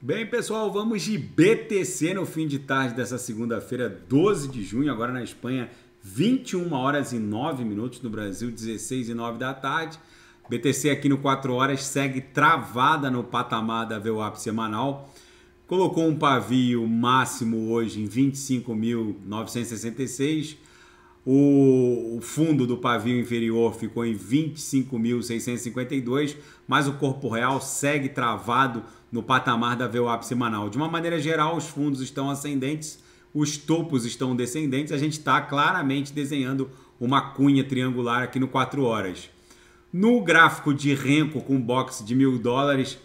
Bem, pessoal, vamos de BTC no fim de tarde dessa segunda-feira, 12 de junho, agora na Espanha, 21 horas e 9 minutos, no Brasil, 16 e 9 da tarde. BTC aqui no 4 horas segue travada no patamar da VWAP semanal. Colocou um pavio máximo hoje em 25.966. O fundo do pavio inferior ficou em 25.652, mas o corpo real segue travado no patamar da VWAP semanal. De uma maneira geral, os fundos estão ascendentes, os topos estão descendentes. A gente está claramente desenhando uma cunha triangular aqui no 4 horas. No gráfico de renco com box de mil dólares,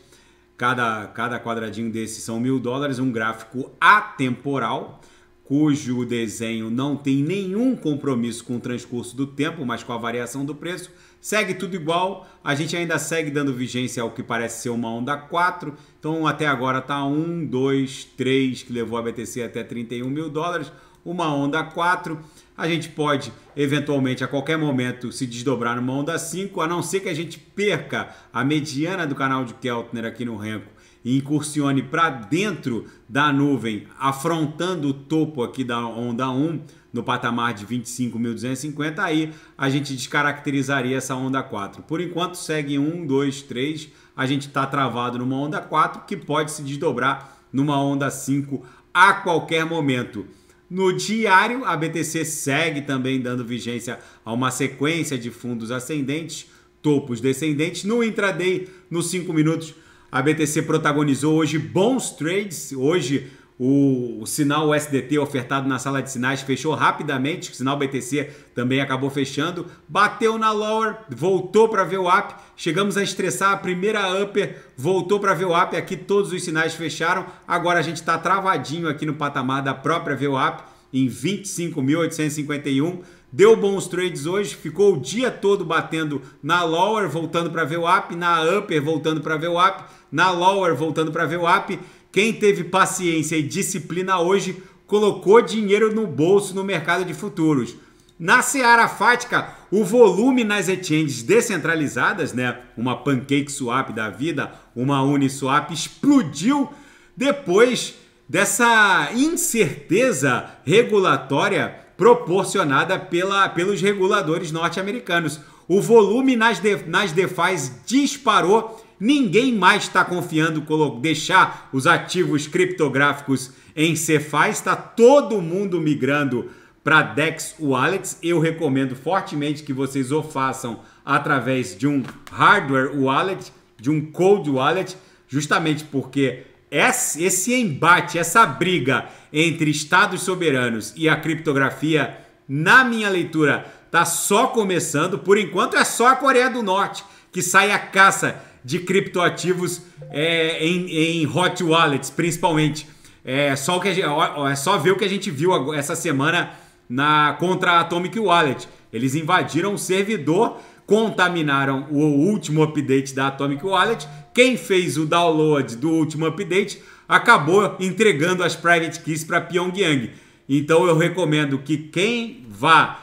cada, cada quadradinho desse são mil dólares, um gráfico atemporal, cujo desenho não tem nenhum compromisso com o transcurso do tempo, mas com a variação do preço. Segue tudo igual, a gente ainda segue dando vigência ao que parece ser uma onda 4. Então até agora está 1, 2, 3, que levou a BTC até 31 mil dólares. Uma onda 4. A gente pode, eventualmente, a qualquer momento, se desdobrar numa onda 5, a não ser que a gente perca a mediana do canal de Keltner aqui no Renko e incursione para dentro da nuvem, afrontando o topo aqui da onda 1, no patamar de 25.250, aí a gente descaracterizaria essa onda 4. Por enquanto, segue 1, 2, 3. A gente está travado numa onda 4 que pode se desdobrar numa onda 5 a qualquer momento. No diário, a BTC segue também dando vigência a uma sequência de fundos ascendentes, topos descendentes. No intraday, nos 5 minutos, a BTC protagonizou hoje bons trades. Hoje o, o, sinal USDT ofertado na sala de sinais fechou rapidamente, o sinal BTC também acabou fechando, bateu na lower, voltou para ver o up, chegamos a estressar a primeira upper, voltou para ver o up, aqui todos os sinais fecharam, agora a gente está travadinho aqui no patamar da própria VWAP em 25.851, Deu bons trades hoje, ficou o dia todo batendo na lower, voltando para ver o up, na upper, voltando para ver o up, na lower, voltando para ver o up. Quem teve paciência e disciplina hoje colocou dinheiro no bolso no mercado de futuros. Na seara fática, o volume nas exchanges descentralizadas, né, uma pancake swap da vida, uma Uniswap explodiu depois dessa incerteza regulatória proporcionada pela, pelos reguladores norte-americanos. O volume nas, de, nas DeFi's disparou. Ninguém mais está confiando deixar os ativos criptográficos em Cefi. Está todo mundo migrando para Dex Wallets. Eu recomendo fortemente que vocês o façam através de um hardware wallet, de um cold wallet, justamente porque esse embate, essa briga entre Estados soberanos e a criptografia, na minha leitura, tá só começando. Por enquanto, é só a Coreia do Norte que sai a caça de criptoativos é, em, em hot wallets, principalmente. É só, o que gente, é só ver o que a gente viu essa semana na contra a Atomic Wallet. Eles invadiram o servidor contaminaram o último update da Atomic Wallet. Quem fez o download do último update acabou entregando as private keys para Pyongyang. Então eu recomendo que quem vá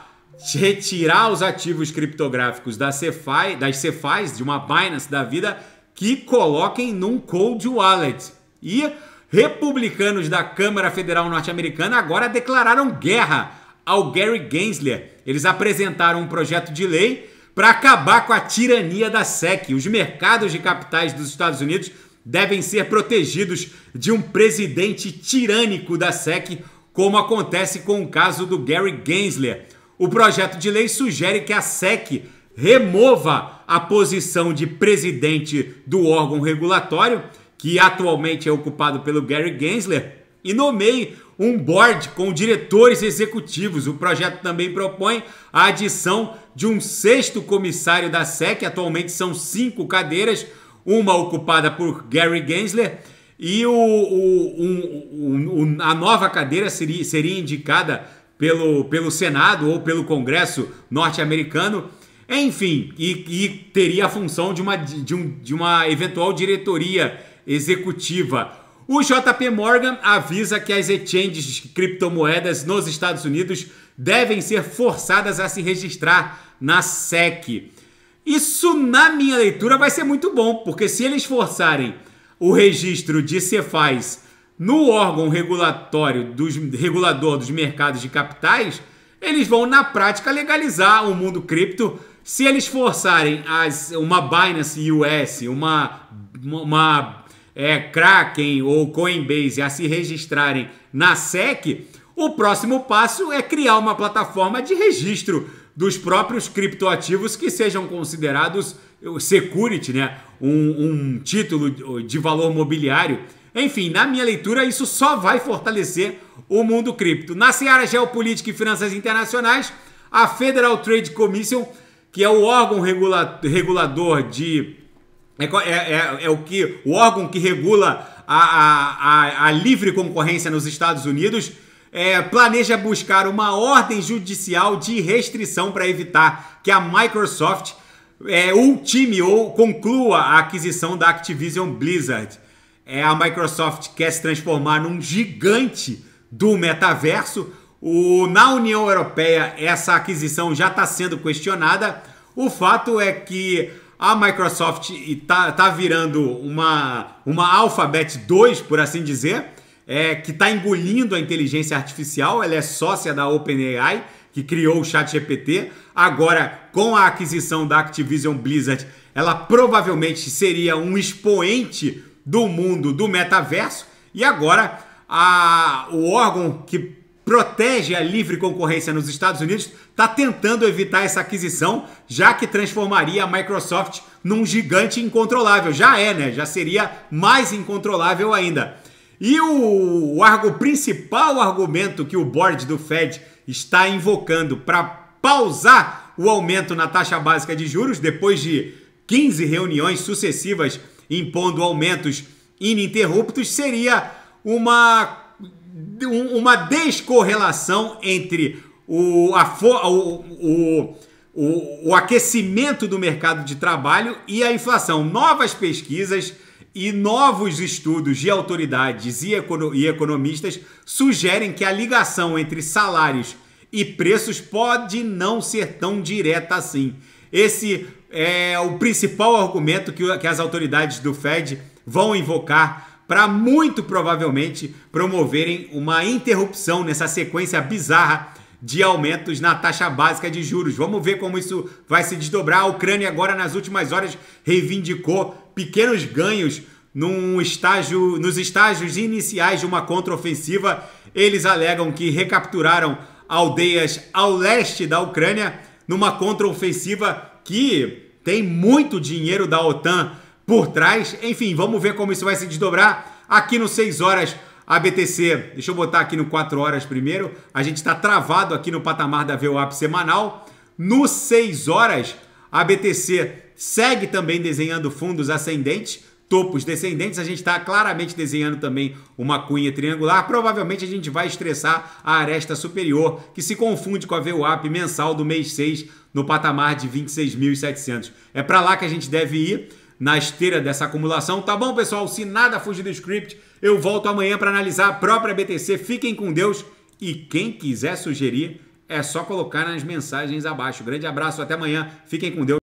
retirar os ativos criptográficos da Cefai, das Cefais, de uma Binance da vida, que coloquem num cold wallet. E republicanos da Câmara Federal Norte-Americana agora declararam guerra ao Gary Gensler. Eles apresentaram um projeto de lei para acabar com a tirania da SEC. Os mercados de capitais dos Estados Unidos devem ser protegidos de um presidente tirânico da SEC, como acontece com o caso do Gary Gensler. O projeto de lei sugere que a SEC remova a posição de presidente do órgão regulatório, que atualmente é ocupado pelo Gary Gensler, e nomeie um board com diretores executivos. O projeto também propõe a adição de um sexto comissário da SEC, atualmente são cinco cadeiras, uma ocupada por Gary Gensler, e o, o, um, um, a nova cadeira seria, seria indicada pelo, pelo Senado ou pelo Congresso norte-americano. Enfim, e, e, teria a função de uma, de, um, de uma eventual diretoria executiva o JP Morgan avisa que as exchanges de criptomoedas nos Estados Unidos devem ser forçadas a se registrar na SEC. Isso, na minha leitura, vai ser muito bom, porque se eles forçarem o registro de Cefaz no órgão regulatório dos regulador dos mercados de capitais, eles vão na prática legalizar o mundo cripto. Se eles forçarem as, uma Binance US, uma, uma é, Kraken ou Coinbase a se registrarem na SEC, o próximo passo é criar uma plataforma de registro dos próprios criptoativos que sejam considerados eh, security, né? um, um título eh, de valor mobiliário. Enfim, na minha leitura, isso só vai fortalecer o mundo cripto. Na seara geopolítica e finanças internacionais, a Federal Trade Commission, que é o órgão regula regulador de é, é, é, é, o que o órgão que regula a, a, a, a livre concorrência nos Estados Unidos é, planeja buscar uma ordem judicial de restrição para evitar que a Microsoft é, ultime ou conclua a aquisição da Activision Blizzard. É, a Microsoft quer se transformar num gigante do metaverso. O, na União Europeia, essa aquisição já está sendo questionada. O fato é que a Microsoft está tá virando uma, uma Alphabet 2, por assim dizer, é, que está engolindo a inteligência artificial, ela é sócia da OpenAI, que criou o ChatGPT. Agora, com a aquisição da Activision Blizzard, ela provavelmente seria um expoente do mundo do metaverso. E agora, a, o órgão que protege a livre concorrência nos Estados Unidos, está tentando evitar essa aquisição, já que transformaria a Microsoft num gigante incontrolável. Já é, né? Já seria mais incontrolável ainda. E o, o principal argumento que o board do Fed está invocando para pausar o aumento na taxa básica de juros, depois de 15 reuniões sucessivas impondo aumentos ininterruptos, seria uma uma descorrelação entre o, a, o, o, o, o aquecimento do mercado de trabalho e a inflação. Novas pesquisas e novos estudos de autoridades e, econo e economistas sugerem que a ligação entre salários e preços pode não ser tão direta assim. Esse é o principal argumento que, que as autoridades do Fed vão invocar para muito provavelmente promoverem uma interrupção nessa sequência bizarra de aumentos na taxa básica de juros. Vamos ver como isso vai se desdobrar. A Ucrânia agora nas últimas horas reivindicou pequenos ganhos num estágio, nos estágios iniciais de uma contraofensiva. Eles alegam que recapturaram aldeias ao leste da Ucrânia numa contraofensiva que tem muito dinheiro da OTAN por trás. Enfim, vamos ver como isso vai se desdobrar aqui no 6 horas a BTC. Deixa eu botar aqui no 4 horas primeiro. A gente está travado aqui no patamar da VWAP semanal. No 6 horas, a BTC segue também desenhando fundos ascendentes, topos descendentes. A gente está claramente desenhando também uma cunha triangular. Provavelmente a gente vai estressar a aresta superior, que se confunde com a VWAP mensal do mês 6 no patamar de 26.700. É para lá que a gente deve ir na esteira dessa acumulação. Tá bom, pessoal? Se nada fugir do script, eu volto amanhã para analisar a própria BTC. Fiquem com Deus e quem quiser sugerir, é só colocar nas mensagens abaixo. Grande abraço, até amanhã. Fiquem com Deus.